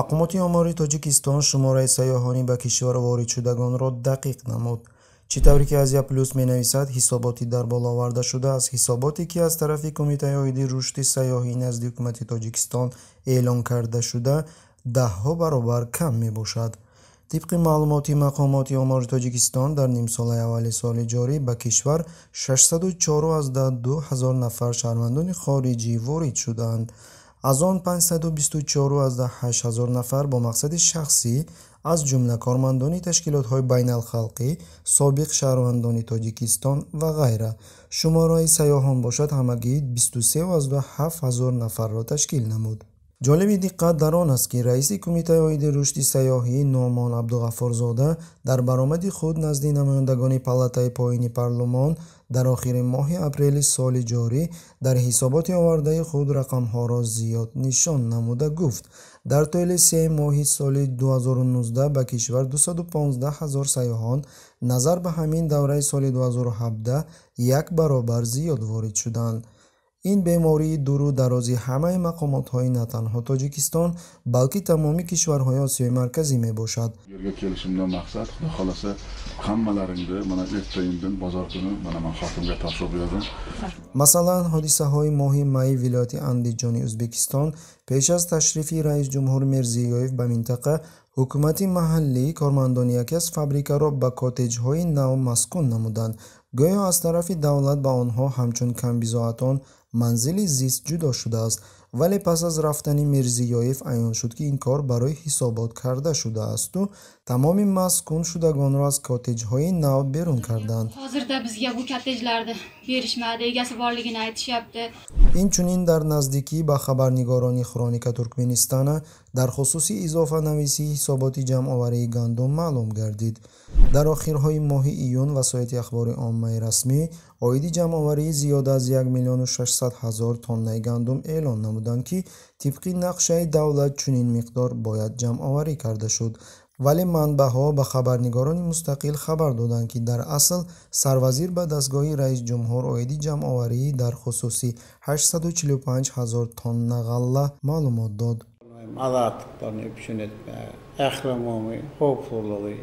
мақомоти омори тоҷикистон шумораи сайёҳонӣ ба кишвар воридшудагонро дақиқ намуд чӣ тавре ки азия плюс менависад ҳисоботи дар боло оварда шудааст ҳисоботе ки аз тарафи кумитаи оиди рушди сайёҳӣ назди ҳукумати тоҷикистон эълон карда шуда даҳҳо баробар кам мебошад тибқи маълумоти мақомоти омори тоҷикистон дар нимсолаи аввали соли ҷорӣ ба кишвар 604 аз 2 ҳазор нафар шаҳрвандони хориҷӣ ворид шудаанд аз он 524-8000 нафар бо мақсади шахсӣ аз ҷумла кормандони ташкилотҳои байналхалқӣ собиқ шаҳрвандони тоҷикистон ва ғайра шумораи сайёҳон бошад ҳамагӣ 23700 нафарро ташкил намуд ҷолиби диққат дар он аст ки раиси кумитаоиди рушди сайёҳӣ номон абдуғафорзода дар баромади худ назди намояндагони палатаи поини парлумон дар охири моҳи апрели соли ҷорӣ дар ҳисоботи овардаи худ рақамҳоро зиёд нишон намуда гуфт дар тӯли се моҳи соли 2019 ба кишвар 215000 сайёҳон назар ба ҳамин давраи соли 2017 як баробар зиёд ворид шуданд ин беморӣ дуру дарози ҳамаи мақомотҳои на танҳо тоҷикистон балки тамоми кишварҳои осиёи марказӣ мебошад ерга келишимдан мақсад худо холоса ҳаммаларинда мана эттаиндин бозор куну мана ман хокимга топшир биёдам масалан ҳодисаҳои моҳи майи вилояти андиҷони ӯзбекистон пеш аз ташрифи раис ҷумҳур мирзиёев ба минтақа ҳукумати маҳаллӣ кормандони яке аз фабрикаро ба коттеҷҳои нав маскун намуданд гӯё аз тарафи давлат ба онҳо ҳамчун камбизоатон منزل زیست جدا شده است ولی پس از رفتن مرزیایف ایان شد که این کار برای حسابات کرده شده است و تمام مسکون شدگان را از کاتج های نو برون کردند این چونین در نزدیکی به خبرنگاران خرانیک ترکمنستان در خصوصی اضافه نویسی حسابات جمع آوری گندم معلوم گردید در آخرهای ماه ایون سایت اخبار آمه رسمی آیدی جمع آوری زیاد از یک میلیون و 700 ҳазор тоннаи гандум эълон намуданд ки тибқи нақшаи давлат чунин миқдор бояд ҷамъоварӣ карда шуд вале манбаъҳо ба хабарнигорони мустақил хабар доданд ки дар асл сарвазир ба дастгоҳи раис ҷумҳур оиди ҷамъоварӣ дар хусуси 845 ҳазор тонна ғалла маълумот дод Ахрамовый, Хопфуловый.